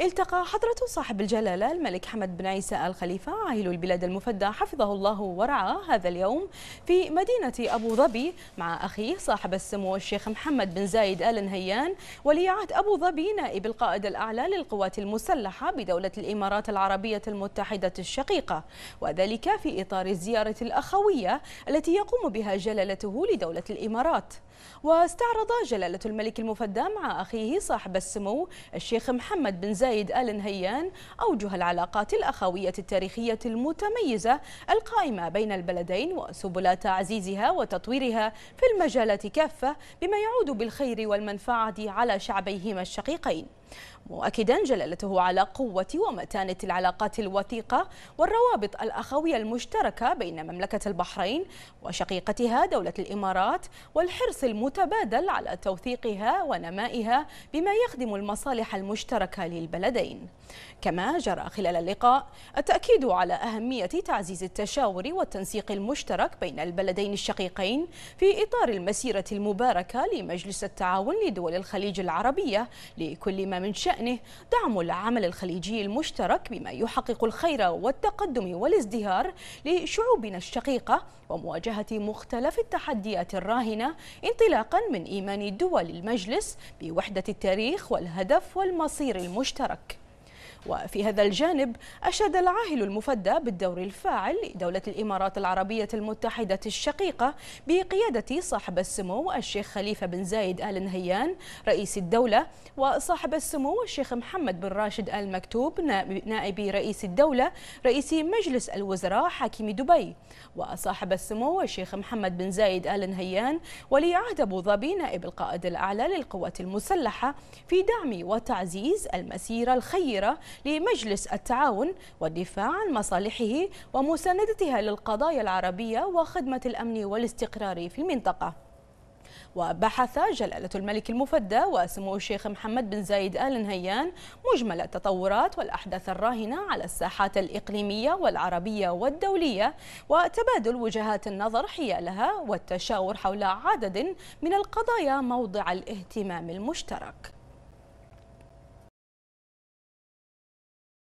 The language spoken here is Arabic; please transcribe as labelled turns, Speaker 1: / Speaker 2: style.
Speaker 1: التقى حضرة صاحب الجلالة الملك حمد بن عيسى آل خليفة عاهل البلاد المفدى حفظه الله ورعاه هذا اليوم في مدينة أبو ظبي مع أخيه صاحب السمو الشيخ محمد بن زايد آل نهيان ولي عهد أبو ظبي نائب القائد الأعلى للقوات المسلحة بدولة الإمارات العربية المتحدة الشقيقة وذلك في إطار الزيارة الأخوية التي يقوم بها جلالته لدولة الإمارات واستعرض جلالة الملك المفدى مع أخيه صاحب السمو الشيخ محمد بن زايد زايد آل نهيان أوجه العلاقات الأخوية التاريخية المتميزة القائمة بين البلدين وسبل تعزيزها وتطويرها في المجالات كافة بما يعود بالخير والمنفعة على شعبيهما الشقيقين مؤكدا جلالته على قوة ومتانة العلاقات الوثيقة والروابط الأخوية المشتركة بين مملكة البحرين وشقيقتها دولة الإمارات والحرص المتبادل على توثيقها ونمائها بما يخدم المصالح المشتركة للبلدين كما جرى خلال اللقاء التأكيد على أهمية تعزيز التشاور والتنسيق المشترك بين البلدين الشقيقين في إطار المسيرة المباركة لمجلس التعاون لدول الخليج العربية لكل ما من شأنه دعم العمل الخليجي المشترك بما يحقق الخير والتقدم والازدهار لشعوبنا الشقيقة ومواجهة مختلف التحديات الراهنة انطلاقا من إيمان دول المجلس بوحدة التاريخ والهدف والمصير المشترك وفي هذا الجانب أشاد العاهل المفدى بالدور الفاعل لدولة الإمارات العربية المتحدة الشقيقة بقيادة صاحب السمو الشيخ خليفة بن زايد آل نهيان رئيس الدولة وصاحب السمو الشيخ محمد بن راشد آل مكتوب نائب رئيس الدولة رئيس مجلس الوزراء حاكم دبي وصاحب السمو الشيخ محمد بن زايد آل نهيان ولي عهد أبو ظبي نائب القائد الأعلى للقوات المسلحة في دعم وتعزيز المسيرة الخيرة لمجلس التعاون والدفاع عن مصالحه ومساندتها للقضايا العربية وخدمة الأمن والاستقرار في المنطقة وبحث جلالة الملك المفدى وسمو الشيخ محمد بن زايد آل نهيان مجمل التطورات والأحداث الراهنة على الساحات الإقليمية والعربية والدولية وتبادل وجهات النظر حيالها والتشاور حول عدد من القضايا موضع الاهتمام المشترك